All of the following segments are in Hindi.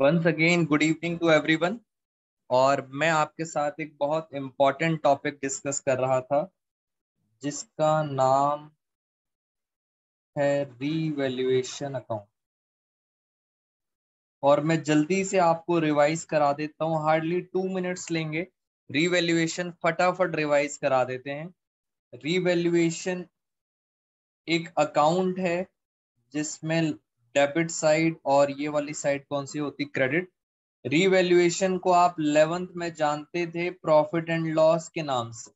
once again good evening to everyone और मैं आपके साथ एक बहुत इम्पॉर्टेंट टॉपिक डिस्कस कर रहा था जिसका नाम है रीवैल्यूएशन अकाउंट और मैं जल्दी से आपको रिवाइज करा देता हूँ हार्डली टू मिनट्स लेंगे रीवैल्यूएशन फटाफट रिवाइज करा देते हैं रीवैल्यूएशन एक अकाउंट है जिसमें डेबिट साइड और ये वाली साइड कौन सी होती क्रेडिट रिवेल्युएशन को आप लेवंथ में जानते थे प्रॉफिट एंड लॉस के नाम से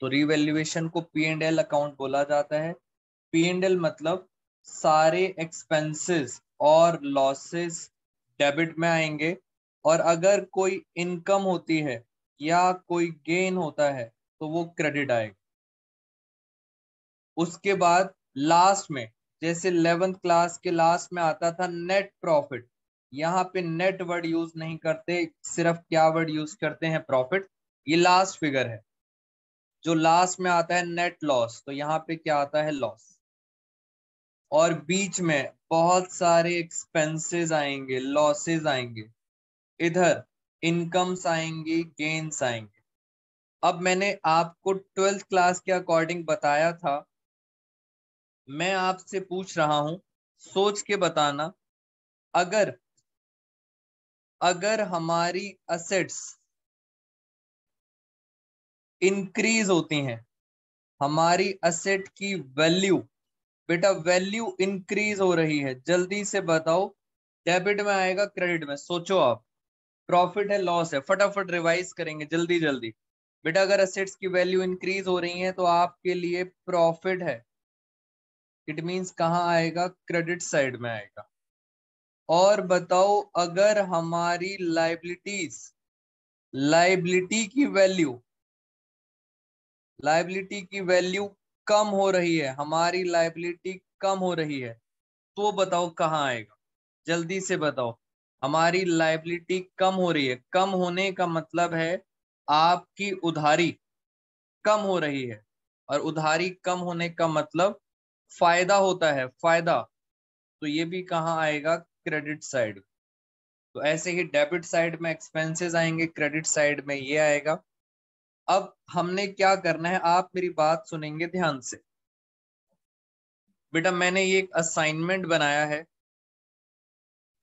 तो रीवैल्यूएशन को पी एंड एल अकाउंट बोला जाता है पी एंड एल मतलब सारे एक्सपेंसेस और लॉसेस डेबिट में आएंगे और अगर कोई इनकम होती है या कोई गेन होता है तो वो क्रेडिट आएगा उसके बाद लास्ट में जैसे इलेवेंथ क्लास के लास्ट में आता था नेट प्रॉफिट यहाँ पे नेट वर्ड यूज नहीं करते सिर्फ क्या वर्ड यूज करते हैं प्रॉफिट ये लास्ट फिगर है जो लास्ट में आता है नेट लॉस तो यहाँ पे क्या आता है लॉस और बीच में बहुत सारे एक्सपेंसेस आएंगे लॉसेस आएंगे इधर इनकम्स आएंगे गेन्स आएंगे अब मैंने आपको ट्वेल्थ क्लास के अकॉर्डिंग बताया था मैं आपसे पूछ रहा हूं सोच के बताना अगर अगर हमारी असेट्स इंक्रीज होती हैं हमारी असेट की वैल्यू बेटा वैल्यू इंक्रीज हो रही है जल्दी से बताओ डेबिट में आएगा क्रेडिट में सोचो आप प्रॉफिट है लॉस है फटाफट रिवाइज करेंगे जल्दी जल्दी बेटा अगर असेट्स की वैल्यू इंक्रीज हो रही है तो आपके लिए प्रॉफिट है इट मीन्स कहाँ आएगा क्रेडिट साइड में आएगा और बताओ अगर हमारी लाइबिलिटीज लाइबिलिटी की वैल्यू लाइबिलिटी की वैल्यू कम हो रही है हमारी लाइबिलिटी कम हो रही है तो बताओ कहाँ आएगा जल्दी से बताओ हमारी लाइबिलिटी कम हो रही है कम होने का मतलब है आपकी उधारी कम हो रही है और उधारी कम होने का मतलब फायदा होता है फायदा तो ये भी कहाँ आएगा क्रेडिट साइड तो ऐसे ही डेबिट साइड में एक्सपेंसेस आएंगे क्रेडिट साइड में ये आएगा अब हमने क्या करना है आप मेरी बात सुनेंगे ध्यान से बेटा मैंने ये एक असाइनमेंट बनाया है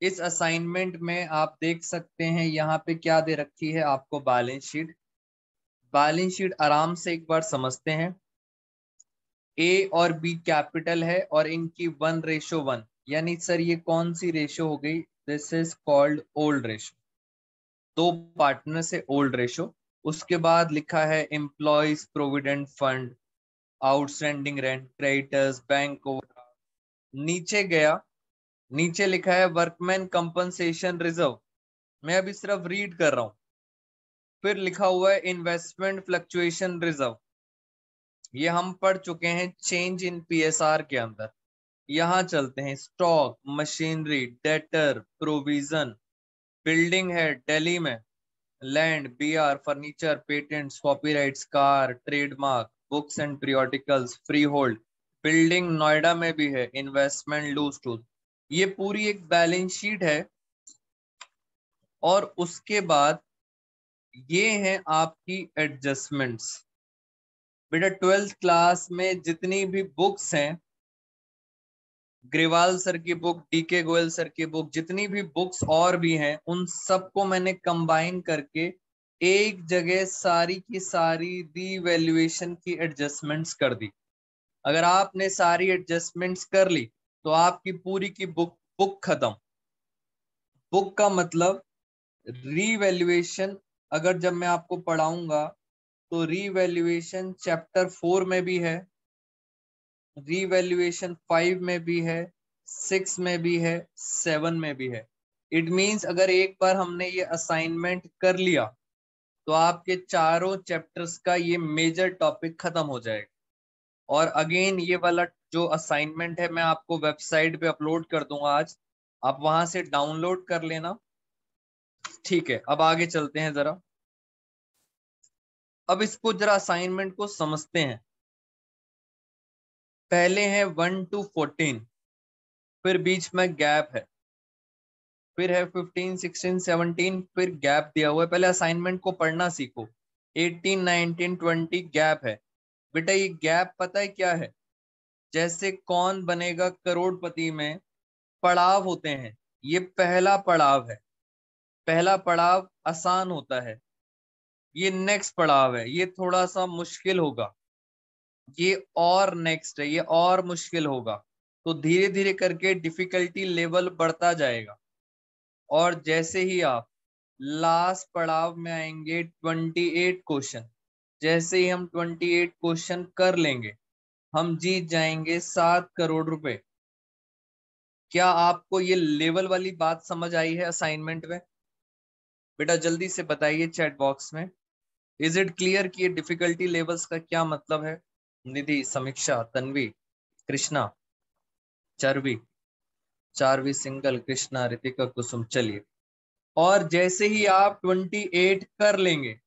इस असाइनमेंट में आप देख सकते हैं यहाँ पे क्या दे रखी है आपको बैलेंस शीट बैलेंस शीट आराम से एक बार समझते हैं ए और बी कैपिटल है और इनकी वन रेशो वन यानी सर ये कौन सी रेशो हो गई this is called old ratio दो पार्टनर से ओल्ड रेशो उसके बाद लिखा है employees provident fund outstanding rent creditors bank नीचे गया नीचे लिखा है वर्कमैन कंपनसेशन रिजर्व मैं अभी सिर्फ रीड कर रहा हूँ फिर लिखा हुआ है इन्वेस्टमेंट फ्लक्चुएशन रिजर्व ये हम पढ़ चुके हैं चेंज इन पीएसआर के अंदर यहाँ चलते हैं stock machinery debtor provision building है दिल्ली में land BR furniture patents copyrights car trademark books and periodicals freehold building Noida में भी है इन्वेस्टमेंट लूज टू ये पूरी एक बैलेंस शीट है और उसके बाद ये हैं आपकी एडजस्टमेंट्स बेटा ट्वेल्थ क्लास में जितनी भी बुक्स हैं ग्रेवाल सर की बुक डीके गोयल सर की बुक जितनी भी बुक्स और भी हैं उन सबको मैंने कंबाइन करके एक जगह सारी की सारी दी वैल्यूएशन की एडजस्टमेंट्स कर दी अगर आपने सारी एडजस्टमेंट्स कर ली तो आपकी पूरी की बुक बुक खत्म बुक का मतलब रीवैल्यूएशन अगर जब मैं आपको पढ़ाऊंगा तो रीवैल्यूएशन चैप्टर फोर में भी है रीवैल्यूएशन फाइव में भी है सिक्स में भी है सेवन में भी है इट मीन्स अगर एक बार हमने ये असाइनमेंट कर लिया तो आपके चारों चैप्टर्स का ये मेजर टॉपिक खत्म हो जाएगा और अगेन ये वाला जो असाइनमेंट है मैं आपको वेबसाइट पे अपलोड कर दूंगा आज आप वहां से डाउनलोड कर लेना ठीक है अब आगे चलते हैं जरा अब इसको जरा असाइनमेंट को समझते हैं पहले है वन टू फोर्टीन फिर बीच में गैप है फिर है फिफ्टीन सिक्सटीन सेवनटीन फिर गैप दिया हुआ है पहले असाइनमेंट को पढ़ना सीखो एटीन नाइनटीन ट्वेंटी गैप है बेटा ये गैप पता है क्या है जैसे कौन बनेगा करोड़पति में पड़ाव होते हैं ये पहला पड़ाव है पहला पड़ाव आसान होता है ये नेक्स्ट पड़ाव है ये थोड़ा सा मुश्किल होगा ये और नेक्स्ट है ये और मुश्किल होगा तो धीरे धीरे करके डिफिकल्टी लेवल बढ़ता जाएगा और जैसे ही आप लास्ट पड़ाव में आएंगे ट्वेंटी एट क्वेश्चन जैसे ही हम ट्वेंटी एट क्वेश्चन कर लेंगे हम जीत जाएंगे सात करोड़ रुपए क्या आपको ये लेवल वाली बात समझ आई है असाइनमेंट में बेटा जल्दी से बताइए चैट बॉक्स में इज इट क्लियर कि ये डिफिकल्टी लेवल्स का क्या मतलब है निधि समीक्षा तन्वी कृष्णा चरवी चारवी सिंगल कृष्णा ऋतिका कुसुम चलिए और जैसे ही आप 28 कर लेंगे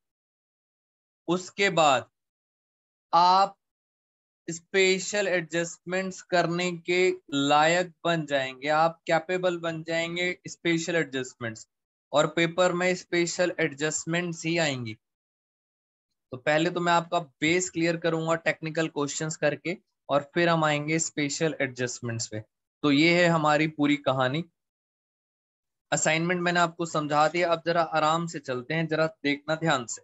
उसके बाद आप स्पेशल एडजस्टमेंट्स करने के लायक बन जाएंगे आप कैपेबल बन जाएंगे स्पेशल एडजस्टमेंट्स और पेपर में स्पेशल एडजस्टमेंट्स ही आएंगी तो पहले तो मैं आपका बेस क्लियर करूंगा टेक्निकल क्वेश्चंस करके और फिर हम आएंगे स्पेशल एडजस्टमेंट्स पे तो ये है हमारी पूरी कहानी असाइनमेंट मैंने आपको समझा दिया अब जरा आराम से चलते हैं जरा देखना ध्यान से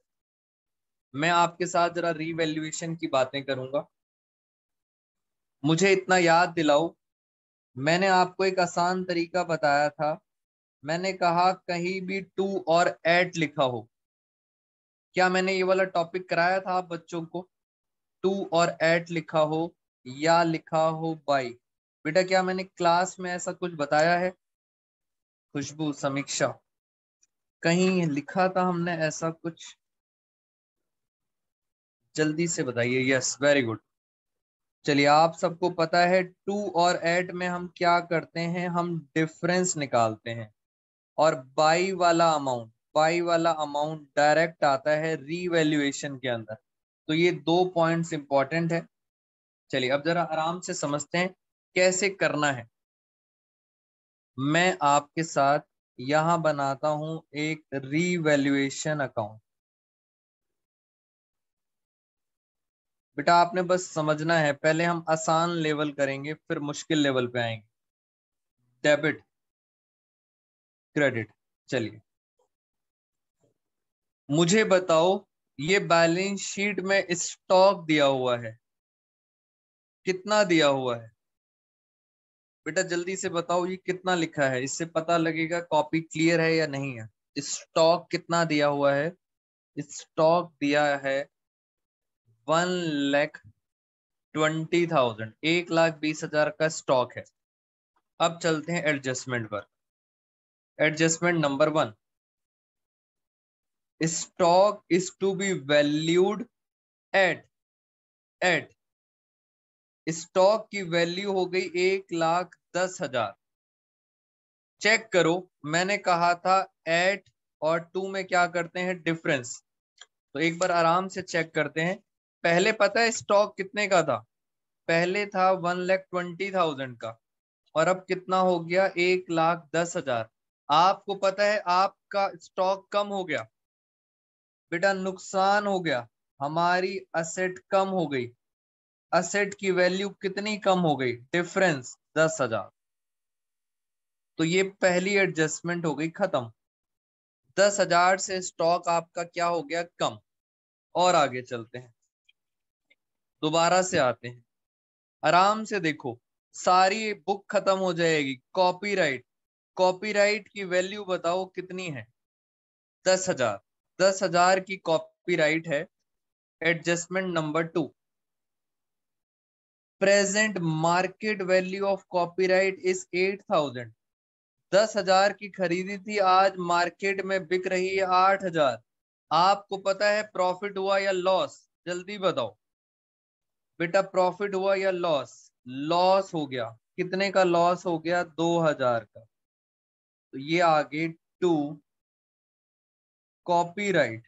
मैं आपके साथ जरा रिवेल्युएशन की बातें करूंगा मुझे इतना याद दिलाओ मैंने आपको एक आसान तरीका बताया था मैंने कहा कहीं भी टू और एट लिखा हो क्या मैंने ये वाला टॉपिक कराया था आप बच्चों को टू और एट लिखा हो या लिखा हो बाई बेटा क्या मैंने क्लास में ऐसा कुछ बताया है खुशबू समीक्षा कहीं लिखा था हमने ऐसा कुछ जल्दी से बताइए यस वेरी गुड चलिए आप सबको पता है टू और एट में हम क्या करते हैं हम डिफरेंस निकालते हैं और बाई वाला अमाउंट बाई वाला अमाउंट डायरेक्ट आता है रीवेल्युएशन के अंदर तो ये दो पॉइंट्स इंपॉर्टेंट है चलिए अब जरा आराम से समझते हैं कैसे करना है मैं आपके साथ यहां बनाता हूं एक रीवेल्युएशन अकाउंट बेटा आपने बस समझना है पहले हम आसान लेवल करेंगे फिर मुश्किल लेवल पे आएंगे डेबिट क्रेडिट चलिए मुझे बताओ ये बैलेंस शीट में स्टॉक दिया हुआ है कितना दिया हुआ है बेटा जल्दी से बताओ ये कितना लिखा है इससे पता लगेगा कॉपी क्लियर है या नहीं है स्टॉक कितना दिया हुआ है स्टॉक दिया है वन लैख ट्वेंटी थाउजेंड एक लाख बीस हजार का स्टॉक है अब चलते हैं एडजस्टमेंट पर adjustment number one stock is to be valued at at stock की वैल्यू हो गई एक लाख दस हजार चेक करो मैंने कहा था एट और टू में क्या करते हैं डिफरेंस तो एक बार आराम से चेक करते हैं पहले पता है स्टॉक कितने का था पहले था वन लैख ट्वेंटी थाउजेंड का और अब कितना हो गया एक लाख दस हजार आपको पता है आपका स्टॉक कम हो गया बेटा नुकसान हो गया हमारी असेट कम हो गई असेट की वैल्यू कितनी कम हो गई डिफरेंस दस हजार तो ये पहली एडजस्टमेंट हो गई खत्म दस हजार से स्टॉक आपका क्या हो गया कम और आगे चलते हैं दोबारा से आते हैं आराम से देखो सारी बुक खत्म हो जाएगी कॉपीराइट कॉपीराइट की वैल्यू बताओ कितनी है दस हजार दस हजार की कॉपीराइट है adjustment number two present market value of copyright is at thousand दस हजार की खरीदी थी आज मार्केट में बिक रही है आठ हजार आपको पता है प्रॉफिट हुआ या लॉस जल्दी बताओ बेटा प्रॉफिट हुआ या लॉस लॉस हो गया कितने का लॉस हो गया दो हजार का तो ये आगे टू कॉपीराइट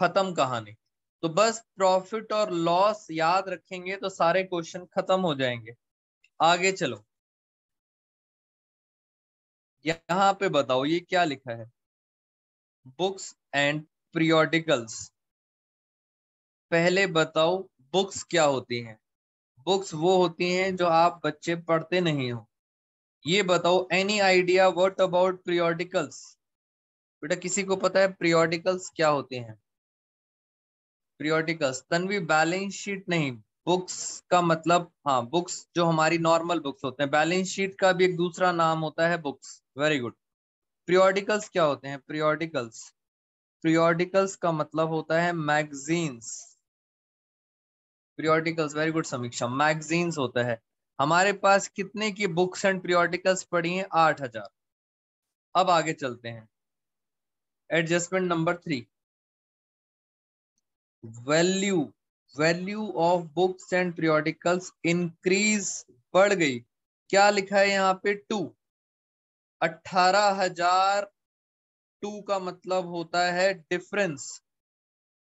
खत्म कहानी तो बस प्रॉफिट और लॉस याद रखेंगे तो सारे क्वेश्चन खत्म हो जाएंगे आगे चलो यहां पे बताओ ये क्या लिखा है बुक्स एंड पीरियोडिकल्स पहले बताओ बुक्स क्या होती हैं बुक्स वो होती हैं जो आप बच्चे पढ़ते नहीं हो ये बताओ any idea what about periodicals बेटा किसी को पता है प्रियोडिकल्स क्या होते हैं प्रियोडिकल्स तनवी बैलेंस शीट नहीं बुक्स का मतलब हाँ बुक्स जो हमारी नॉर्मल बुक्स होते हैं बैलेंस शीट का भी एक दूसरा नाम होता है बुक्स वेरी गुड प्रियोडिकल्स क्या होते हैं प्रियोडिकल्स प्रियोडिकल्स का मतलब होता है magazines periodicals very good Samiksha magazines होता है हमारे पास कितने की बुक्स एंड पीरियोडिकल्स पड़ी हैं आठ हजार अब आगे चलते हैं adjustment number three value value of books and periodicals increase बढ़ गई क्या लिखा है यहां पे टू अठारह हजार टू का मतलब होता है डिफरेंस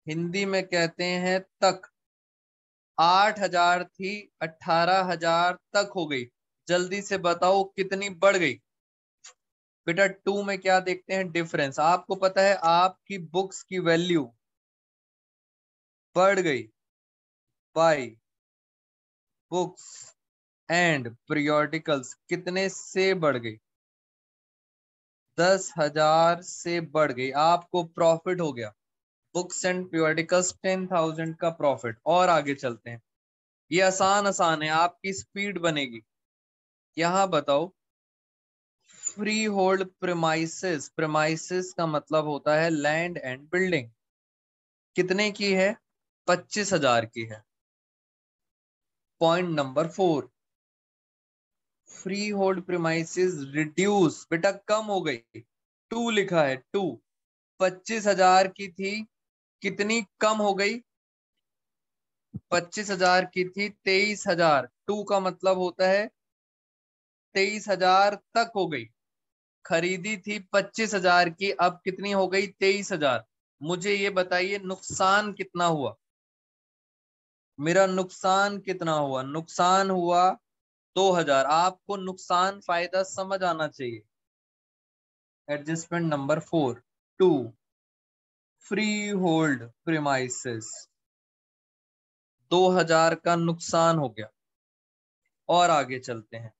हिंदी में कहते हैं तक आठ हजार थी अठारह हजार तक हो गई जल्दी से बताओ कितनी बढ़ गई बेटा टू में क्या देखते हैं डिफरेंस आपको पता है आपकी बुक्स की वैल्यू बढ़ गई बाई बुक्स एंड पीरियोडिकल्स कितने से बढ़ गई दस हजार से बढ़ गई आपको प्रॉफिट हो गया books and periodicals ten thousand का प्रॉफिट और आगे चलते हैं ये आसान आसान है आपकी स्पीड बनेगी यहां बताओ फ्री होल्ड प्रमाइसिस प्रमाइसिस का मतलब होता है लैंड एंड बिल्डिंग कितने की है पच्चीस हजार की है point number four freehold premises reduce बेटा कम हो गई टू लिखा है टू पच्चीस हजार की थी कितनी कम हो गई पच्चीस हजार की थी तेईस हजार टू का मतलब होता है तेईस हजार तक हो गई खरीदी थी पच्चीस हजार की अब कितनी हो गई तेईस हजार मुझे ये बताइए नुकसान कितना हुआ मेरा नुकसान कितना हुआ नुकसान हुआ दो हजार आपको नुकसान फायदा समझ आना चाहिए adjustment number four to free freehold दो 2000 का नुकसान हो गया और आगे चलते हैं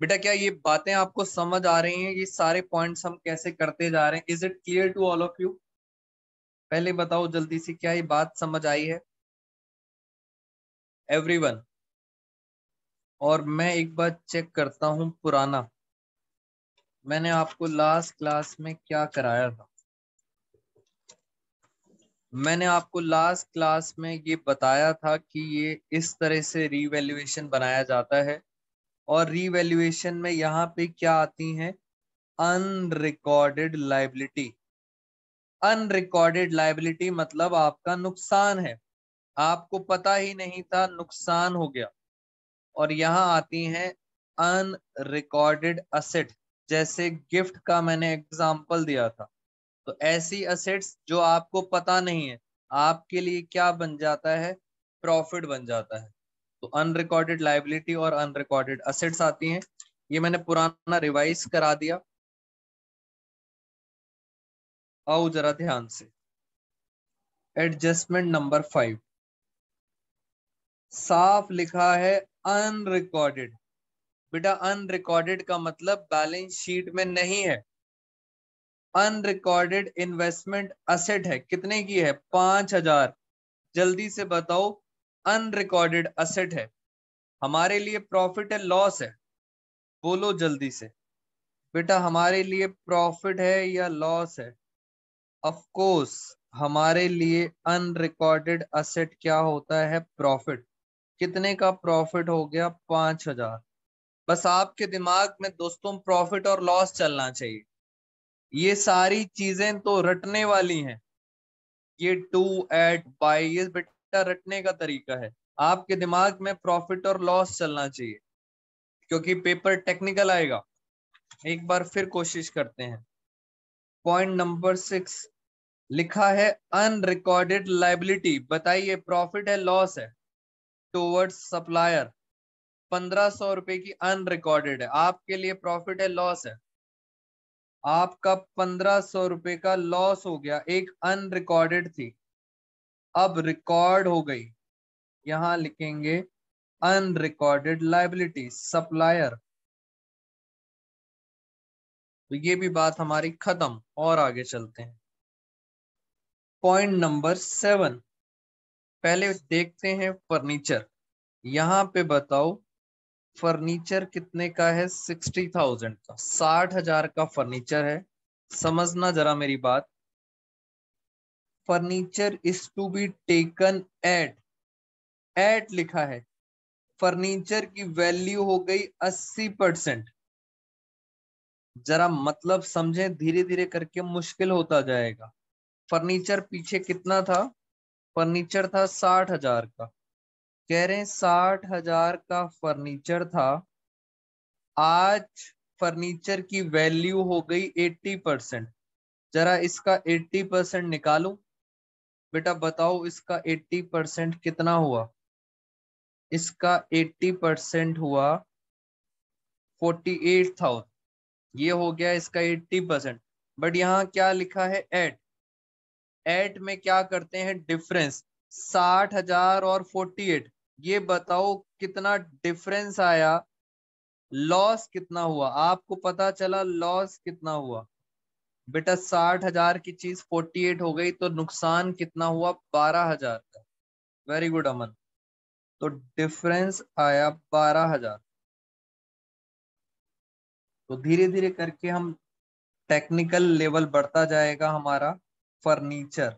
बेटा क्या ये बातें आपको समझ आ रही हैं ये सारे पॉइंट्स हम कैसे करते जा रहे हैं is it clear to all of you पहले बताओ जल्दी से क्या ये बात समझ आई है एवरीवन और मैं एक बार चेक करता हूं पुराना मैंने आपको लास्ट क्लास में क्या कराया था मैंने आपको लास्ट क्लास में ये बताया था कि ये इस तरह से रीवेल्युएशन बनाया जाता है और रीवेल्युएशन में यहाँ पे क्या आती है अनरिकॉर्डेड लाइबिलिटी अनरिकॉर्डेड लाइबिलिटी मतलब आपका नुकसान है आपको पता ही नहीं था नुकसान हो गया और यहाँ आती है अनरिकॉर्डेड असेट जैसे गिफ्ट का मैंने एग्जाम्पल दिया था तो ऐसी असेट्स जो आपको पता नहीं है आपके लिए क्या बन जाता है प्रॉफिट बन जाता है तो अनरिकॉर्डेड लाइबिलिटी और अनरिकॉर्डेड असेट्स आती हैं ये मैंने पुराना रिवाइज करा दिया आओ जरा ध्यान से एडजस्टमेंट नंबर फाइव साफ लिखा है अनरिकॉर्डेड बेटा अनरिकॉर्डेड का मतलब बैलेंस शीट में नहीं है अनरिकॉर्डेड इन्वेस्टमेंट असेट है कितने की है पांच हजार जल्दी से बताओ अनरिकॉर्डेड असेट है हमारे लिए प्रॉफिट है लॉस है बोलो जल्दी से बेटा हमारे लिए प्रॉफिट है या लॉस है ऑफ कोर्स हमारे लिए अनरिकॉर्डेड असेट क्या होता है प्रॉफिट कितने का प्रॉफिट हो गया पांच हजार बस आपके दिमाग में दोस्तों प्रॉफिट और लॉस चलना चाहिए ये सारी चीजें तो रटने वाली हैं ये टू एट बाई ये बेटा रटने का तरीका है आपके दिमाग में प्रॉफिट और लॉस चलना चाहिए क्योंकि पेपर टेक्निकल आएगा एक बार फिर कोशिश करते हैं पॉइंट नंबर सिक्स लिखा है अनरिकॉर्डेड लाइबिलिटी बताइए प्रॉफिट है लॉस है टूवर्ड्स सप्लायर पंद्रह सौ रुपए की अनरिकॉर्डेड है आपके लिए प्रॉफिट है लॉस है आपका पंद्रह सौ रुपए का लॉस हो गया एक अनरिकॉर्डेड थी अब रिकॉर्ड हो गई यहां लिखेंगे अनरिकॉर्डेड लाइबिलिटी सप्लायर तो ये भी बात हमारी खत्म और आगे चलते हैं पॉइंट नंबर सेवन पहले देखते हैं फर्नीचर यहां पे बताओ फर्नीचर कितने का है सिक्सटी थाउजेंड का साठ हजार का फर्नीचर है समझना जरा मेरी बात furniture is to be taken at at लिखा है फर्नीचर की वैल्यू हो गई अस्सी परसेंट जरा मतलब समझें धीरे धीरे करके मुश्किल होता जाएगा फर्नीचर पीछे कितना था फर्नीचर था साठ हजार का कह रहे हैं साठ हजार का फर्नीचर था आज फर्नीचर की वैल्यू हो गई एट्टी परसेंट जरा इसका एट्टी परसेंट निकालू बेटा बताओ इसका एट्टी परसेंट कितना हुआ इसका एट्टी परसेंट हुआ फोर्टी एट थाउजेंड ये हो गया इसका एट्टी परसेंट बट यहाँ क्या लिखा है एट एट में क्या करते हैं डिफरेंस साठ हजार और फोर्टी एट ये बताओ कितना डिफरेंस आया लॉस कितना हुआ आपको पता चला लॉस कितना हुआ बेटा साठ हजार की चीज फोर्टी एट हो गई तो नुकसान कितना हुआ बारह हजार का वेरी गुड अमन तो डिफरेंस आया बारह हजार तो धीरे धीरे करके हम टेक्निकल लेवल बढ़ता जाएगा हमारा फर्नीचर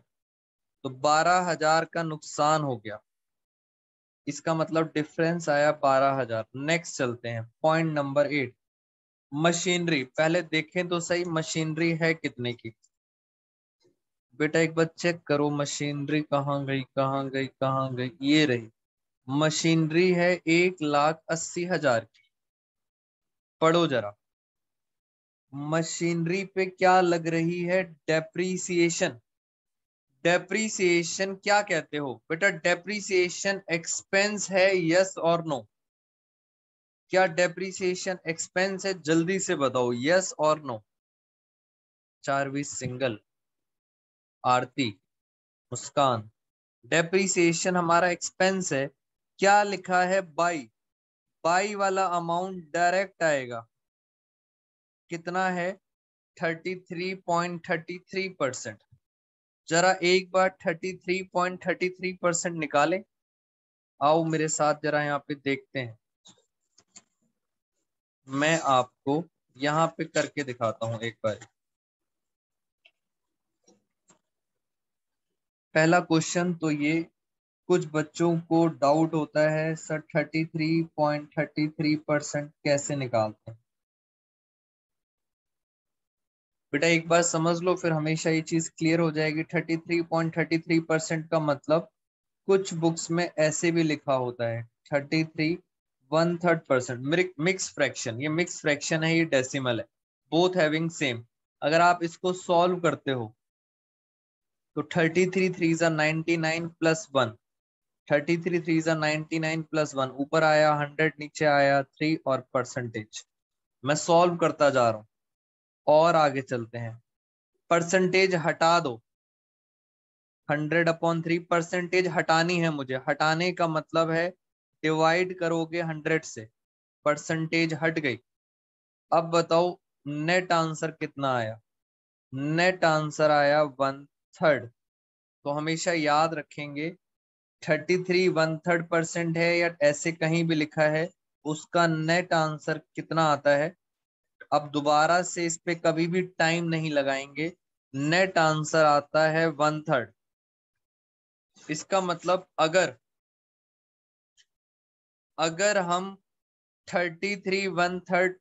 तो बारह हजार का नुकसान हो गया इसका मतलब डिफरेंस आया बारह हजार नेक्स्ट चलते हैं पॉइंट नंबर एट मशीनरी पहले देखें तो सही मशीनरी है कितने की बेटा एक बार चेक करो मशीनरी कहाँ गई कहाँ गई कहाँ गई ये रही मशीनरी है एक लाख अस्सी हजार की पढ़ो जरा मशीनरी पे क्या लग रही है डेप्रीसिएशन डेप्रीसिएशन क्या कहते हो बेटा डेप्रीसिएशन एक्सपेंस है यस और नो क्या डेप्रीसिएशन एक्सपेंस है जल्दी से बताओ यस और नो चारवी सिंगल आरती मुस्कान डेप्रीसिएशन हमारा एक्सपेंस है क्या लिखा है बाई बाई वाला अमाउंट डायरेक्ट आएगा कितना है thirty three point thirty three percent जरा एक बार 33.33 परसेंट निकाले आओ मेरे साथ जरा यहाँ पे देखते हैं मैं आपको यहाँ पे करके दिखाता हूं एक बार पहला क्वेश्चन तो ये कुछ बच्चों को डाउट होता है सर 33.33 परसेंट कैसे निकालते हैं बेटा एक बार समझ लो फिर हमेशा ये चीज क्लियर हो जाएगी thirty thirty three point three percent का मतलब कुछ बुक्स में ऐसे भी लिखा होता है thirty three one third percent mix fraction ये मिक्स फ्रैक्शन है ये डेसिमल है बोथ हैविंग सेम अगर आप इसको सॉल्व करते हो तो थर्टी थ्री थ्री ज़ा ninety nine plus one thirty three three ज़ा नाइनटी नाइन प्लस वन ऊपर आया हंड्रेड नीचे आया थ्री और परसेंटेज मैं सॉल्व करता जा रहा हूं और आगे चलते हैं परसेंटेज हटा दो हंड्रेड अपॉन थ्री परसेंटेज हटानी है मुझे हटाने का मतलब है डिवाइड करोगे हंड्रेड से परसेंटेज हट गई अब बताओ नेट आंसर कितना आया नेट आंसर आया वन थर्ड तो हमेशा याद रखेंगे thirty three one third percent है या ऐसे कहीं भी लिखा है उसका नेट आंसर कितना आता है अब दोबारा से इस पे कभी भी टाइम नहीं लगाएंगे नेट आंसर आता है वन थर्ड इसका मतलब अगर अगर हम thirty three one third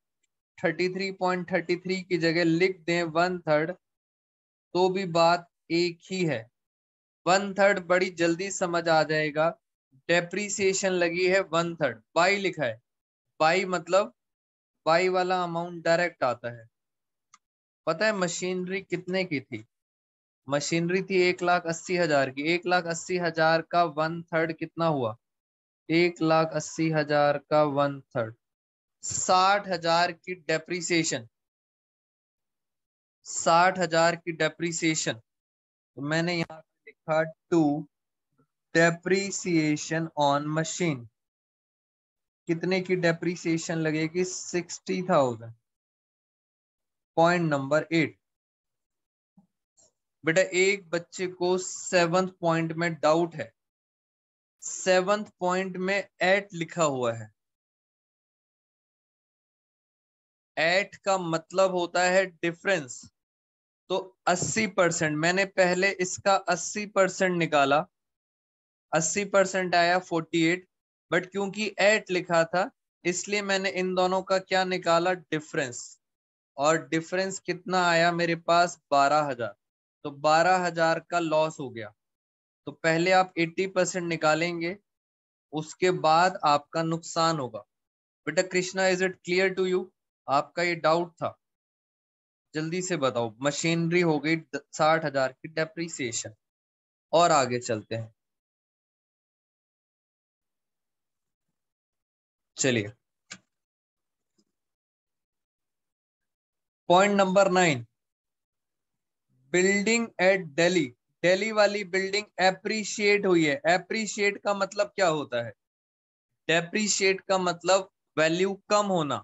thirty three point thirty three की जगह लिख दें वन थर्ड तो भी बात एक ही है वन थर्ड बड़ी जल्दी समझ आ जाएगा डेप्रीसिएशन लगी है वन थर्ड बाई लिखा है बाई मतलब वाई वाला अमाउंट डायरेक्ट आता है पता है मशीनरी कितने की थी मशीनरी थी एक लाख अस्सी हजार की एक लाख अस्सी हजार का वन थर्ड कितना हुआ एक लाख अस्सी हजार का वन थर्ड साठ हजार की डेप्रीसिएशन साठ हजार की डेप्रीसिएशन तो मैंने यहां लिखा टू डेप्रीसिएशन ऑन मशीन कितने की डेप्रीसिएशन लगेगी sixty thousand point number eight बेटा एक बच्चे को सेवंथ पॉइंट में डाउट है सेवंथ पॉइंट में एट लिखा हुआ है एट का मतलब होता है डिफरेंस तो 80 परसेंट मैंने पहले इसका 80 परसेंट निकाला 80 परसेंट आया एट बट क्योंकि एट लिखा था इसलिए मैंने इन दोनों का क्या निकाला डिफरेंस और डिफरेंस कितना आया मेरे पास बारह हजार तो बारह हजार का लॉस हो गया तो पहले आप एट्टी परसेंट निकालेंगे उसके बाद आपका नुकसान होगा बेटा Krishna is it clear to you आपका ये डाउट था जल्दी से बताओ मशीनरी हो गई साठ हजार की डेप्रीसिएशन और आगे चलते हैं चलिए point number nine building at Delhi Delhi वाली बिल्डिंग एप्रिशिएट हुई है एप्रिशिएट का मतलब क्या होता है डेप्रीशिएट का मतलब वैल्यू कम होना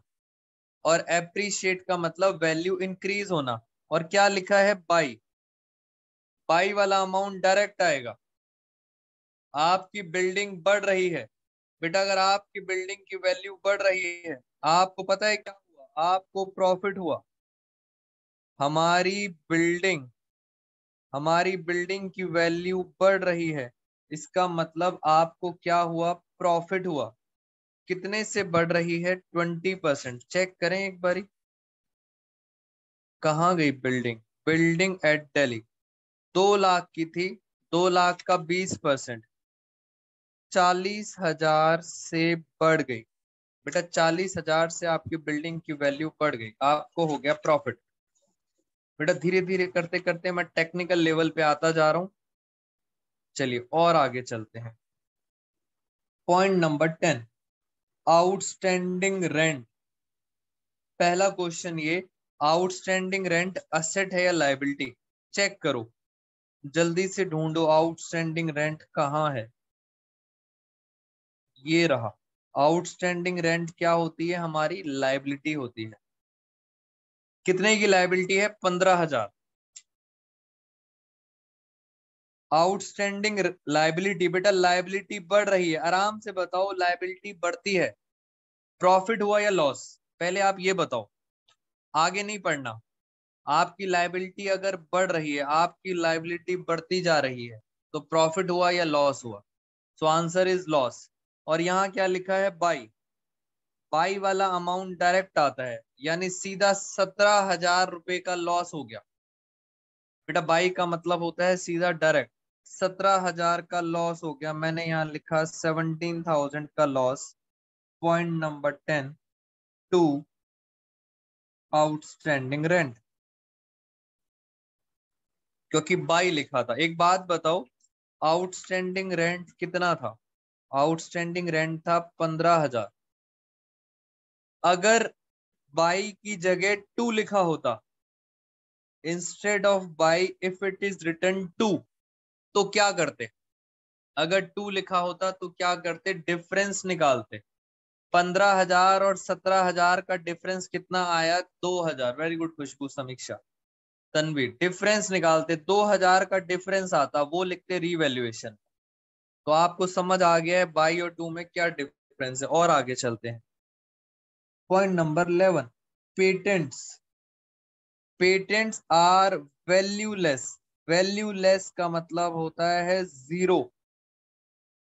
और एप्रिशिएट का मतलब वैल्यू इंक्रीज होना और क्या लिखा है बाई बाई वाला अमाउंट डायरेक्ट आएगा आपकी बिल्डिंग बढ़ रही है बेटा अगर आपकी बिल्डिंग की वैल्यू बढ़ रही है आपको पता है क्या हुआ आपको प्रॉफिट हुआ हमारी बिल्डिंग हमारी बिल्डिंग की वैल्यू बढ़ रही है इसका मतलब आपको क्या हुआ प्रॉफिट हुआ कितने से बढ़ रही है ट्वेंटी परसेंट चेक करें एक बारी कहा गई बिल्डिंग बिल्डिंग एट दिल्ली दो लाख की थी दो लाख का बीस परसेंट चालीस हजार से बढ़ गई बेटा चालीस हजार से आपकी बिल्डिंग की वैल्यू बढ़ गई आपको हो गया प्रॉफिट बेटा धीरे धीरे करते करते मैं टेक्निकल लेवल पे आता जा रहा हूं चलिए और आगे चलते हैं point number ten outstanding rent पहला क्वेश्चन ये आउटस्टैंडिंग रेंट असेट है या लाइबिलिटी चेक करो जल्दी से ढूंढो आउटस्टैंडिंग रेंट कहाँ है ये रहा आउटस्टैंडिंग रेंट क्या होती है हमारी लाइबिलिटी होती है कितने की लाइबिलिटी है पंद्रह हजार आउटस्टैंडिंग लाइबिलिटी बेटा लाइबिलिटी बढ़ रही है आराम से बताओ लाइबिलिटी बढ़ती है प्रॉफिट हुआ या लॉस पहले आप ये बताओ आगे नहीं पढ़ना आपकी लाइबिलिटी अगर बढ़ रही है आपकी लाइबिलिटी बढ़ती जा रही है तो प्रॉफिट हुआ या लॉस हुआ सो आंसर इज लॉस और यहाँ क्या लिखा है बाई बाई वाला अमाउंट डायरेक्ट आता है यानी सीधा सत्रह हजार रुपए का लॉस हो गया बेटा बाई का मतलब होता है सीधा डायरेक्ट सत्रह हजार का लॉस हो गया मैंने यहाँ लिखा सेवनटीन थाउजेंड का loss point number ten to outstanding rent क्योंकि बाई लिखा था एक बात बताओ आउटस्टैंडिंग रेंट कितना था आउटस्टैंडिंग रेंट था पंद्रह हजार अगर बाई की जगह टू लिखा होता instead of by if it is written to तो क्या करते अगर टू लिखा होता तो क्या करते डिफरेंस निकालते पंद्रह हजार और सत्रह हजार का डिफरेंस कितना आया दो हजार वेरी गुड खुशबू समीक्षा तनवीर डिफरेंस निकालते दो हजार का डिफरेंस आता वो लिखते रिवेल्युएशन तो आपको समझ आ गया है बाई और टू में क्या डिफरेंस है और आगे चलते हैं point number eleven patents patents are valueless valueless का मतलब होता है जीरो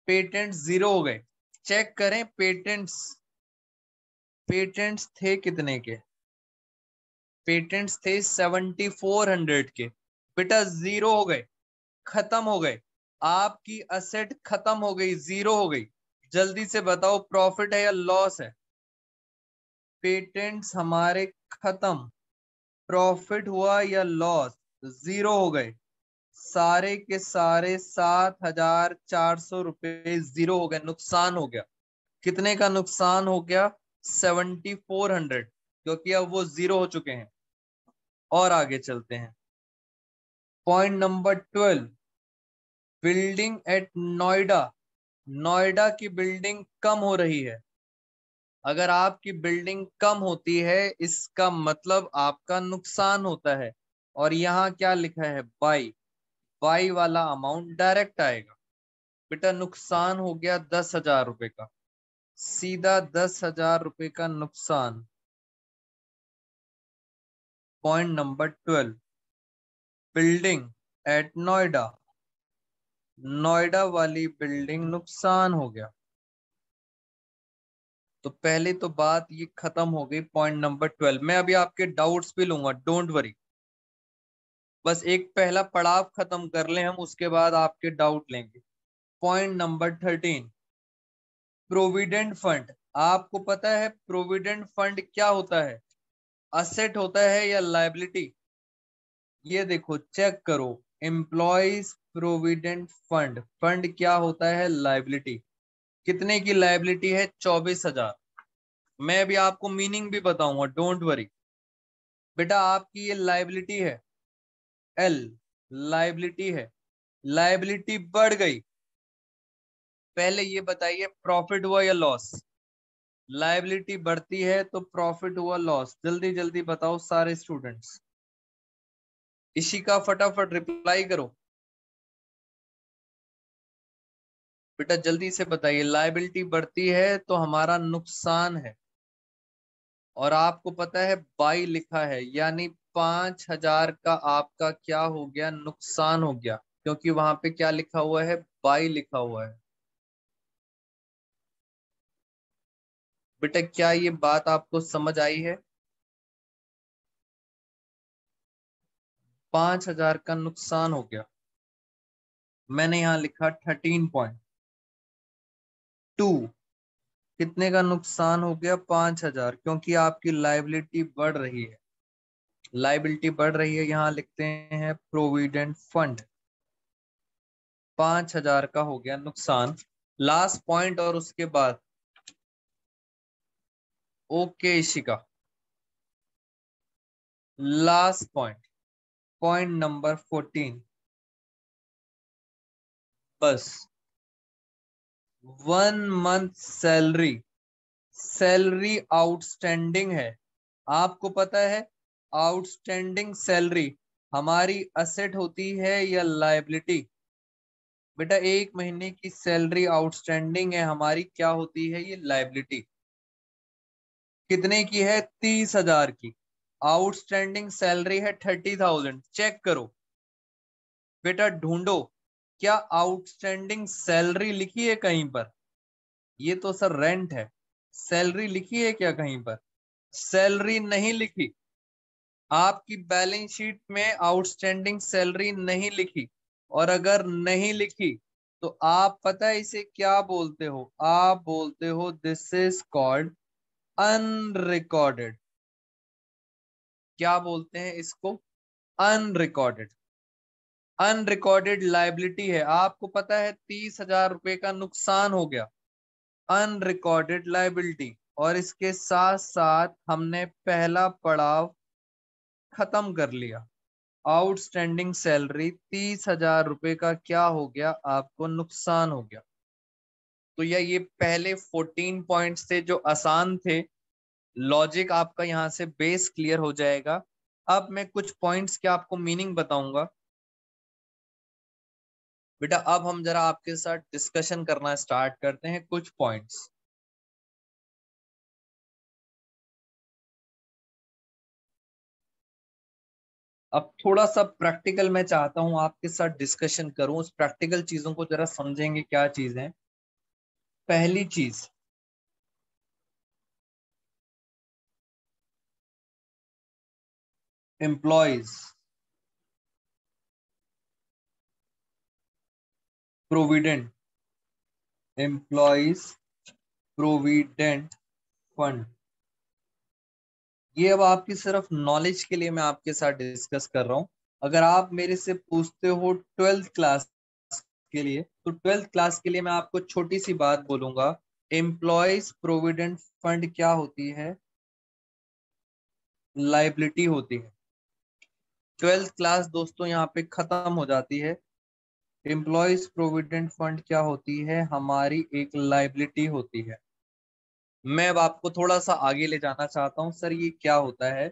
पेटेंट जीरो हो गए चेक करें पेटेंट्स पेटेंट्स थे कितने के पेटेंट्स थे सेवेंटी फोर हंड्रेड के बेटा जीरो हो गए खत्म हो गए आपकी असेट खत्म हो गई जीरो हो गई जल्दी से बताओ प्रॉफिट है या लॉस है पेटेंट्स हमारे खत्म प्रॉफिट हुआ या लॉस जीरो हो गए सारे के सारे सात हजार चार सौ रुपये जीरो हो गए नुकसान हो गया कितने का नुकसान हो गया सेवेंटी फोर हंड्रेड क्योंकि अब वो जीरो हो चुके हैं और आगे चलते हैं point number twelve building at Noida Noida की बिल्डिंग कम हो रही है अगर आपकी बिल्डिंग कम होती है इसका मतलब आपका नुकसान होता है और यहाँ क्या लिखा है बाई बाई वाला अमाउंट डायरेक्ट आएगा बेटा नुकसान हो गया दस हजार रुपये का सीधा दस हजार रुपये का नुकसान point number twelve building at Noida Noida वाली बिल्डिंग नुकसान हो गया तो पहले तो बात ये खत्म हो गई पॉइंट नंबर ट्वेल्व मैं अभी आपके डाउट्स भी लूंगा डोंट वरी बस एक पहला पड़ाव खत्म कर लें हम उसके बाद आपके डाउट लेंगे point number thirteen provident fund आपको पता है प्रोविडेंट फंड क्या होता है असेट होता है या लाइबिलिटी ये देखो चेक करो एम्प्लॉयज प्रोविडेंट फंड फंड क्या होता है लाइबिलिटी कितने की लाइबिलिटी है चौबीस हजार मैं भी आपको मीनिंग भी बताऊंगा डोंट वरी बेटा आपकी ये लाइबिलिटी है एल लाइबिलिटी है लाइबिलिटी बढ़ गई पहले ये बताइए प्रॉफिट हुआ या लॉस लाइबिलिटी बढ़ती है तो प्रॉफिट हुआ लॉस जल्दी जल्दी बताओ सारे स्टूडेंट्स इसी का फटाफट रिप्लाई करो बेटा जल्दी से बताइए लाइबिलिटी बढ़ती है तो हमारा नुकसान है और आपको पता है बाई लिखा है यानी पांच हजार का आपका क्या हो गया नुकसान हो गया क्योंकि वहां पे क्या लिखा हुआ है बाई लिखा हुआ है बेटा क्या ये बात आपको समझ आई है पांच हजार का नुकसान हो गया मैंने यहां लिखा थर्टीन पॉइंट टू कितने का नुकसान हो गया पांच हजार क्योंकि आपकी लाइबिलिटी बढ़ रही है लाइबिलिटी बढ़ रही है यहां लिखते हैं प्रोविडेंट फंड पांच हजार का हो गया नुकसान लास्ट पॉइंट और उसके बाद okay Ishika last point point number fourteen बस one month salary salary outstanding है आपको पता है आउटस्टैंडिंग सैलरी हमारी असेट होती है या लाइबिलिटी बेटा एक महीने की सैलरी आउटस्टैंडिंग है हमारी क्या होती है ये लाइबिलिटी कितने की है तीस हजार की आउटस्टैंडिंग सैलरी है थर्टी थाउजेंड चेक करो बेटा ढूंढो क्या आउटस्टैंडिंग सैलरी लिखी है कहीं पर ये तो सर रेंट है सैलरी लिखी है क्या कहीं पर सैलरी नहीं लिखी आपकी बैलेंस शीट में आउटस्टैंडिंग सैलरी नहीं लिखी और अगर नहीं लिखी तो आप पता है इसे क्या बोलते हो आप बोलते हो दिस इज कॉल्ड अनरिकॉर्डेड क्या बोलते हैं इसको अनरिकॉर्डेड अनरिकॉर्डेड लाइबिलिटी है आपको पता है तीस हजार रुपए का नुकसान हो गया अनरिकॉर्डेड लाइबिलिटी और इसके साथ साथ हमने पहला पड़ाव खत्म कर लिया आउटस्टैंडिंग सैलरी तीस हजार रुपए का क्या हो गया आपको नुकसान हो गया तो या ये पहले फोर्टीन पॉइंट्स थे जो आसान थे लॉजिक आपका यहाँ से बेस क्लियर हो जाएगा अब मैं कुछ पॉइंट्स के आपको मीनिंग बताऊंगा बेटा अब हम जरा आपके साथ डिस्कशन करना स्टार्ट करते हैं कुछ पॉइंट्स अब थोड़ा सा प्रैक्टिकल मैं चाहता हूं आपके साथ डिस्कशन करूं उस प्रैक्टिकल चीजों को जरा समझेंगे क्या चीज है पहली चीज employees provident employees provident fund ये अब आपकी सिर्फ नॉलेज के लिए मैं आपके साथ डिस्कस कर रहा हूं अगर आप मेरे से पूछते हो ट्वेल्थ क्लास के लिए तो ट्वेल्थ क्लास के लिए मैं आपको छोटी सी बात बोलूंगा एम्प्लॉयज प्रोविडेंट फंड क्या होती है लाइबिलिटी होती है ट्वेल्थ क्लास दोस्तों यहाँ पे खत्म हो जाती है एम्प्लॉयज प्रोविडेंट फंड क्या होती है हमारी एक लाइबिलिटी होती है मैं अब आपको थोड़ा सा आगे ले जाना चाहता हूँ सर ये क्या होता है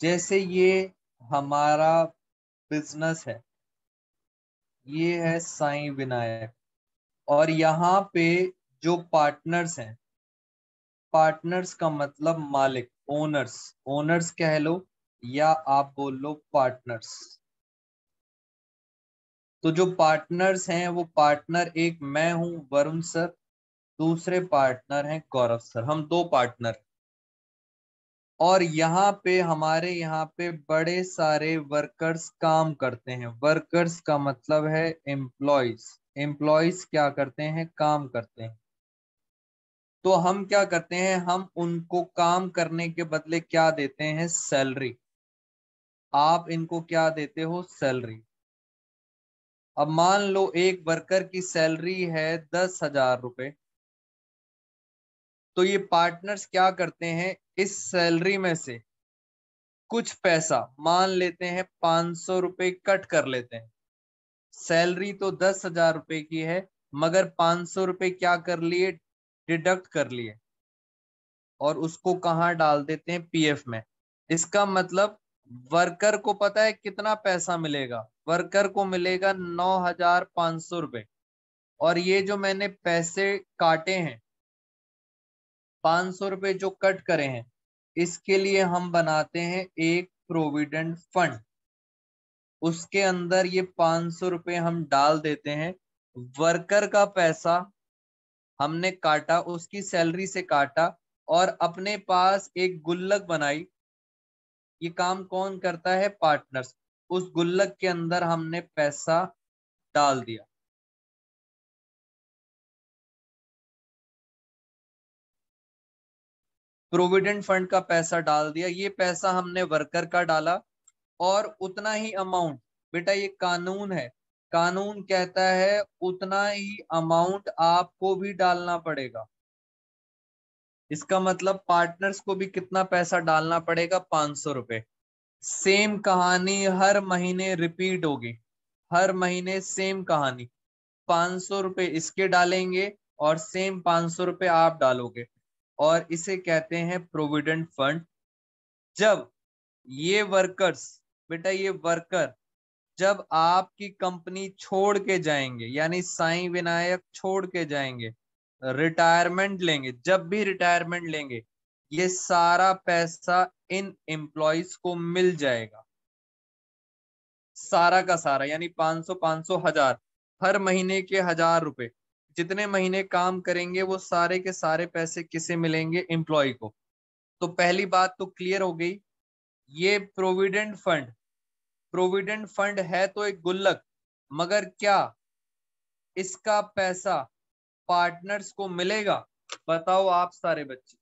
जैसे ये हमारा बिजनेस है ये है साई विनायक और यहाँ पे जो पार्टनर्स हैं पार्टनर्स का मतलब मालिक ओनर्स ओनर्स कह लो या आप बोल लो पार्टनर्स तो जो पार्टनर्स हैं वो पार्टनर एक मैं हूं वरुण सर दूसरे पार्टनर हैं गौरव सर हम दो पार्टनर और यहाँ पे हमारे यहाँ पे बड़े सारे वर्कर्स काम करते हैं वर्कर्स का मतलब है एम्प्लॉयज एम्प्लॉयज क्या करते हैं काम करते हैं तो हम क्या करते हैं हम उनको काम करने के बदले क्या देते हैं सैलरी आप इनको क्या देते हो सैलरी अब मान लो एक वर्कर की सैलरी है दस हजार रुपये तो ये पार्टनर्स क्या करते हैं इस सैलरी में से कुछ पैसा मान लेते हैं पांच सौ रुपये कट कर लेते हैं सैलरी तो दस हजार रुपये की है मगर पांच सौ रुपये क्या कर लिए डिडक्ट कर लिए और उसको कहाँ डाल देते हैं पीएफ में इसका मतलब वर्कर को पता है कितना पैसा मिलेगा वर्कर को मिलेगा नौ हजार पांच सौ रुपए और ये जो मैंने पैसे काटे हैं पांच सौ रुपये जो कट करे हैं इसके लिए हम बनाते हैं एक प्रोविडेंट फंड उसके अंदर ये पांच सौ रुपये हम डाल देते हैं वर्कर का पैसा हमने काटा उसकी सैलरी से काटा और अपने पास एक गुल्लक बनाई ये काम कौन करता है पार्टनर्स उस गुल्लक के अंदर हमने पैसा डाल दिया प्रोविडेंट फंड का पैसा डाल दिया ये पैसा हमने वर्कर का डाला और उतना ही अमाउंट बेटा ये कानून है कानून कहता है उतना ही अमाउंट आपको भी डालना पड़ेगा इसका मतलब पार्टनर्स को भी कितना पैसा डालना पड़ेगा पांच सौ रुपए सेम कहानी हर महीने रिपीट होगी हर महीने सेम कहानी पांच सौ रुपये इसके डालेंगे और सेम पांच सौ रुपये आप डालोगे और इसे कहते हैं प्रोविडेंट फंड जब ये वर्कर्स बेटा ये वर्कर जब आपकी कंपनी छोड़ के जाएंगे यानी साई विनायक छोड़ के जाएंगे रिटायरमेंट लेंगे जब भी रिटायरमेंट लेंगे ये सारा पैसा इन एम्प्लॉयज को मिल जाएगा सारा का सारा यानी 500 500 हजार हर महीने के हजार रुपए जितने महीने काम करेंगे वो सारे के सारे पैसे किसे मिलेंगे एम्प्लॉय को तो पहली बात तो क्लियर हो गई ये प्रोविडेंट फंड प्रोविडेंट फंड है तो एक गुल्लक मगर क्या इसका पैसा पार्टनर्स को मिलेगा बताओ आप सारे बच्चे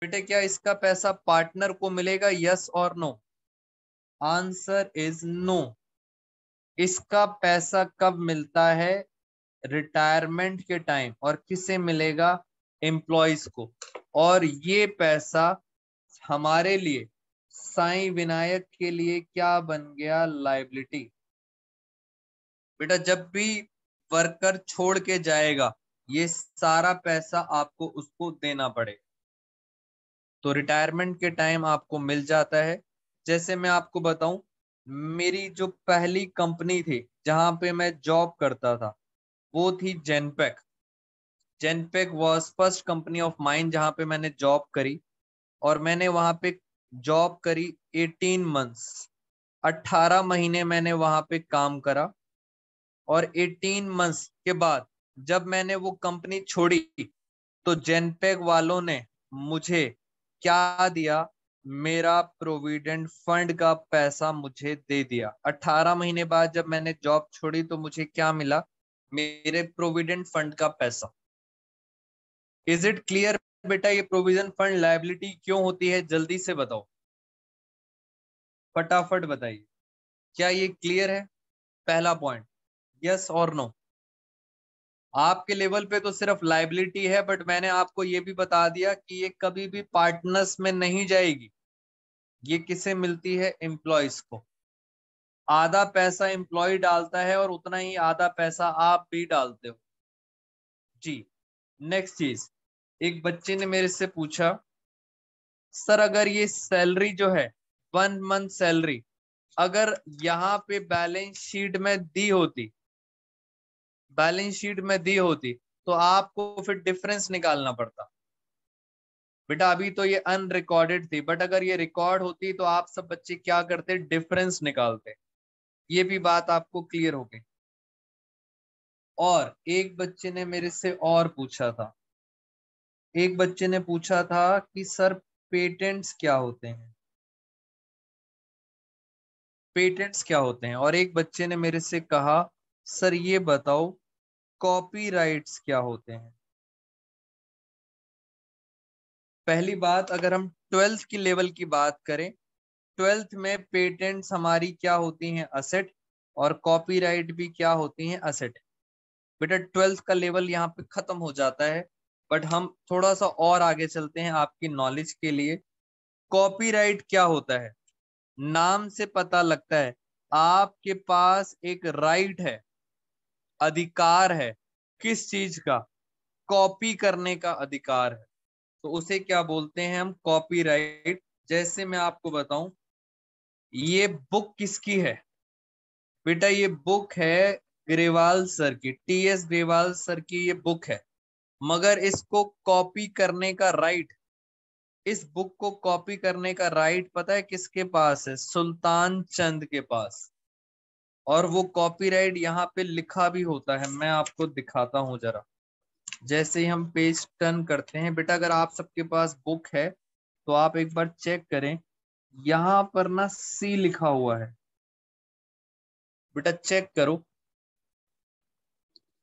बेटे क्या इसका पैसा पार्टनर को मिलेगा यस और नो आंसर इज नो इसका पैसा कब मिलता है रिटायरमेंट के टाइम और किसे मिलेगा एम्प्लॉयज को और ये पैसा हमारे लिए साई विनायक के लिए क्या बन गया लाइबिलिटी बेटा जब भी वर्कर छोड़ के जाएगा ये सारा पैसा आपको उसको देना पड़े तो रिटायरमेंट के टाइम आपको मिल जाता है जैसे मैं आपको बताऊं मेरी जो पहली कंपनी थी जहां पे मैं जॉब करता था वो थी Genpact Genpact was first company of mind जहां पे मैंने जॉब करी और मैंने वहां पे जॉब करी 18 मंथ्स 18 महीने मैंने वहां पे काम करा और 18 मंथ्स के बाद जब मैंने वो कंपनी छोड़ी तो जेनपेग वालों ने मुझे क्या दिया मेरा प्रोविडेंट फंड का पैसा मुझे दे दिया 18 महीने बाद जब मैंने जॉब छोड़ी तो मुझे क्या मिला मेरे प्रोविडेंट फंड का पैसा इज इट क्लियर बेटा ये प्रोविजन फंड लाइबिलिटी क्यों होती है जल्दी से बताओ फटाफट बताइए क्या ये क्लियर है पहला पॉइंट यस और नो आपके लेवल पे तो सिर्फ लाइबिलिटी है बट मैंने आपको ये भी बता दिया कि ये कभी भी पार्टनर्स में नहीं जाएगी ये किसे मिलती है एम्प्लॉयज को आधा पैसा एम्प्लॉय डालता है और उतना ही आधा पैसा आप भी डालते हो जी नेक्स्ट चीज एक बच्चे ने मेरे से पूछा सर अगर ये सैलरी जो है वन मंथ सैलरी अगर यहाँ पे बैलेंस शीट में दी होती बैलेंस शीट में दी होती तो आपको फिर डिफरेंस निकालना पड़ता बेटा अभी तो ये अनरिकॉर्डेड थी बट अगर ये रिकॉर्ड होती तो आप सब बच्चे क्या करते डिफरेंस निकालते ये भी बात आपको क्लियर हो गई और एक बच्चे ने मेरे से और पूछा था एक बच्चे ने पूछा था कि सर पेटेंट्स क्या होते हैं पेटेंट्स क्या होते हैं और एक बच्चे ने मेरे से कहा सर ये बताओ कॉपीराइट्स क्या होते हैं पहली बात अगर हम ट्वेल्थ की लेवल की बात करें ट्वेल्थ में पेटेंट्स हमारी क्या होती हैं असेट और कॉपीराइट भी क्या होती हैं असेट बेटा ट्वेल्थ का लेवल यहाँ पे खत्म हो जाता है बट हम थोड़ा सा और आगे चलते हैं आपकी नॉलेज के लिए कॉपीराइट क्या होता है नाम से पता लगता है आपके पास एक राइट है अधिकार है किस चीज का कॉपी करने का अधिकार है तो उसे क्या बोलते हैं हम कॉपीराइट जैसे मैं आपको बताऊं ये बुक किसकी है बेटा ये बुक है ग्रेवाल सर की टी एस ग्रेवाल सर की ये बुक है मगर इसको कॉपी करने का राइट इस बुक को कॉपी करने का राइट पता है किसके पास है सुल्तान चंद के पास और वो कॉपीराइट यहाँ पे लिखा भी होता है मैं आपको दिखाता हूँ जरा जैसे ही हम पेज टर्न करते हैं बेटा अगर आप सबके पास बुक है तो आप एक बार चेक करें यहाँ पर ना सी लिखा हुआ है बेटा चेक करो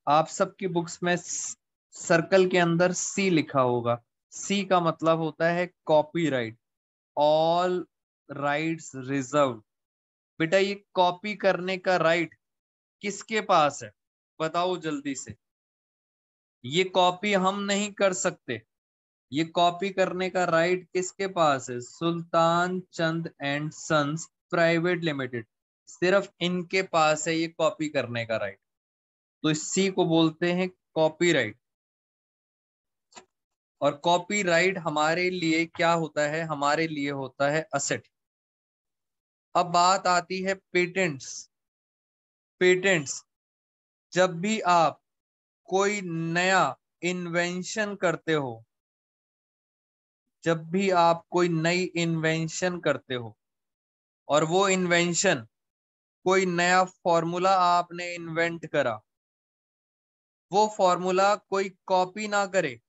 आप सबकी बुक्स में सर्कल के अंदर सी लिखा होगा सी का मतलब होता है कॉपीराइट ऑल राइट्स रिजर्व बेटा ये कॉपी करने का राइट किसके पास है बताओ जल्दी से ये कॉपी हम नहीं कर सकते ये कॉपी करने का राइट किसके पास है Sultan Chand and sons private limited सिर्फ इनके पास है ये कॉपी करने का राइट तो इसी को बोलते हैं कॉपीराइट और कॉपीराइट हमारे लिए क्या होता है हमारे लिए होता है असेट अब बात आती है पेटेंट्स पेटेंट्स जब भी आप कोई नया इन्वेंशन करते हो जब भी आप कोई नई इन्वेंशन करते हो और वो इन्वेंशन कोई नया फॉर्मूला आपने इन्वेंट करा वो फॉर्मूला कोई कॉपी ना करे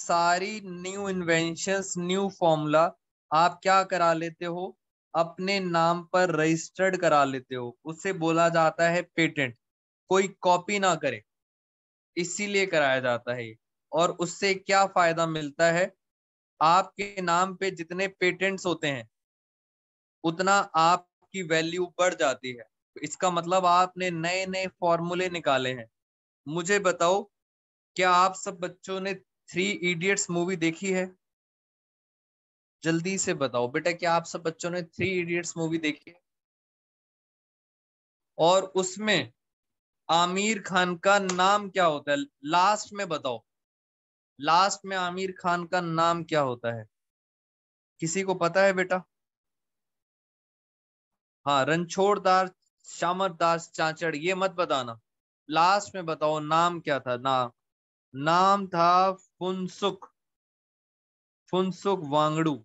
सारी न्यू इन्वेंशंस न्यू फॉर्मूला आप क्या करा लेते हो अपने नाम पर रजिस्टर्ड करा लेते हो उसे बोला जाता है पेटेंट कोई कॉपी ना करे इसीलिए कराया जाता है और उससे क्या फायदा मिलता है आपके नाम पे जितने पेटेंट्स होते हैं उतना आपकी वैल्यू बढ़ जाती है इसका मतलब आपने नए नए फॉर्मूले निकाले हैं मुझे बताओ क्या आप सब बच्चों ने थ्री इडियट्स मूवी देखी है जल्दी से बताओ बेटा क्या आप सब बच्चों ने थ्री इडियट्स मूवी देखी है और उसमें आमिर खान का नाम क्या होता है लास्ट में बताओ लास्ट में आमिर खान का नाम क्या होता है किसी को पता है बेटा हाँ रणछोड़ दास दास चाचड़ ये मत बताना लास्ट में बताओ नाम क्या था नाम नाम था फुनसुख फुनसुख वांगड़ू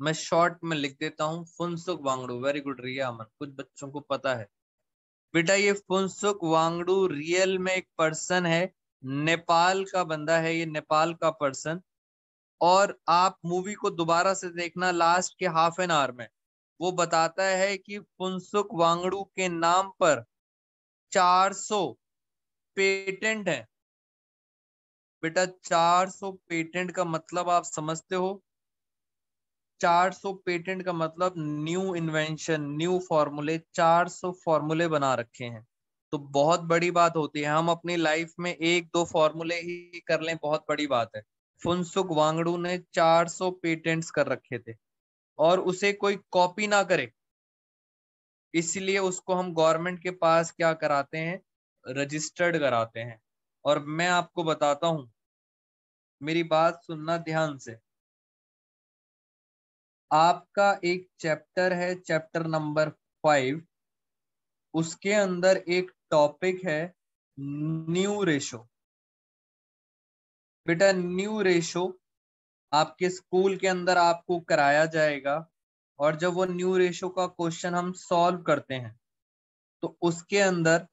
मैं शॉर्ट में लिख देता हूँ फुनसुक वांगडू वेरी गुड रिया अमन कुछ बच्चों को पता है बेटा ये फुनसुक वांगडू रियल में एक पर्सन है नेपाल का बंदा है ये नेपाल का पर्सन और आप मूवी को दोबारा से देखना लास्ट के हाफ एन आवर में वो बताता है कि फुनसुक वांगडू के नाम पर 400 पेटेंट है बेटा 400 पेटेंट का मतलब आप समझते हो 400 पेटेंट का मतलब न्यू इन्वेंशन न्यू फॉर्मूले 400 फॉर्मूले बना रखे हैं तो बहुत बड़ी बात होती है हम अपनी लाइफ में एक दो फॉर्मूले ही कर लें बहुत बड़ी बात है फुनसुक वांगड़ू ने 400 पेटेंट्स कर रखे थे और उसे कोई कॉपी ना करे इसलिए उसको हम गवर्नमेंट के पास क्या कराते हैं रजिस्टर्ड कराते हैं और मैं आपको बताता हूं मेरी बात सुनना ध्यान से आपका एक चैप्टर है चैप्टर नंबर फाइव उसके अंदर एक टॉपिक है न्यू रेशो बेटा न्यू रेशो आपके स्कूल के अंदर आपको कराया जाएगा और जब वो न्यू रेशो का क्वेश्चन हम सॉल्व करते हैं तो उसके अंदर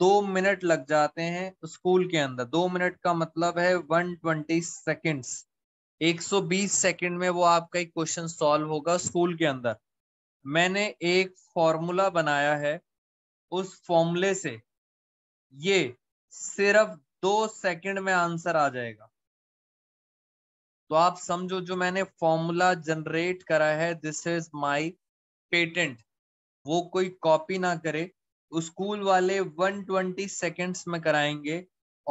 दो मिनट लग जाते हैं स्कूल के अंदर दो मिनट का मतलब है वन ट्वेंटी सेकेंड्स 120 सेकंड में वो आपका एक क्वेश्चन सॉल्व होगा स्कूल के अंदर मैंने एक फॉर्मूला बनाया है उस फॉर्मूले से ये सिर्फ दो सेकंड में आंसर आ जाएगा तो आप समझो जो मैंने फॉर्मूला जनरेट करा है दिस इज माय पेटेंट वो कोई कॉपी ना करे स्कूल वाले 120 ट्वेंटी में कराएंगे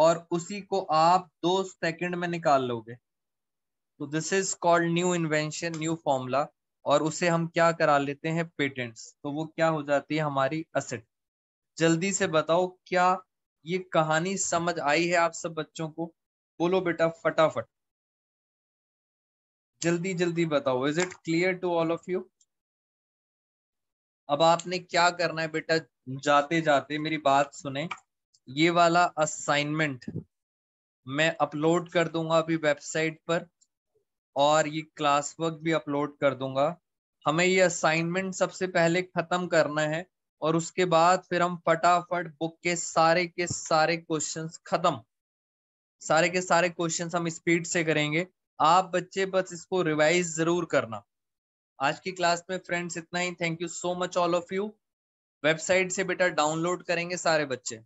और उसी को आप दो सेकंड में निकाल लोगे तो this is called new invention new formula और उसे हम क्या करा लेते हैं पेटेंट्स तो वो क्या हो जाती है हमारी असेट जल्दी से बताओ क्या ये कहानी समझ आई है आप सब बच्चों को बोलो बेटा फटाफट जल्दी जल्दी बताओ is it clear to all of you अब आपने क्या करना है बेटा जाते जाते मेरी बात सुने ये वाला असाइनमेंट मैं अपलोड कर दूंगा अभी वेबसाइट पर और ये क्लास वर्क भी अपलोड कर दूंगा हमें ये असाइनमेंट सबसे पहले खत्म करना है और उसके बाद फिर हम फटाफट बुक के सारे के सारे क्वेश्चन खत्म सारे के सारे क्वेश्चन हम स्पीड से करेंगे आप बच्चे बस इसको रिवाइज जरूर करना आज की क्लास में फ्रेंड्स इतना ही thank you so much all of you website से बेटा डाउनलोड करेंगे सारे बच्चे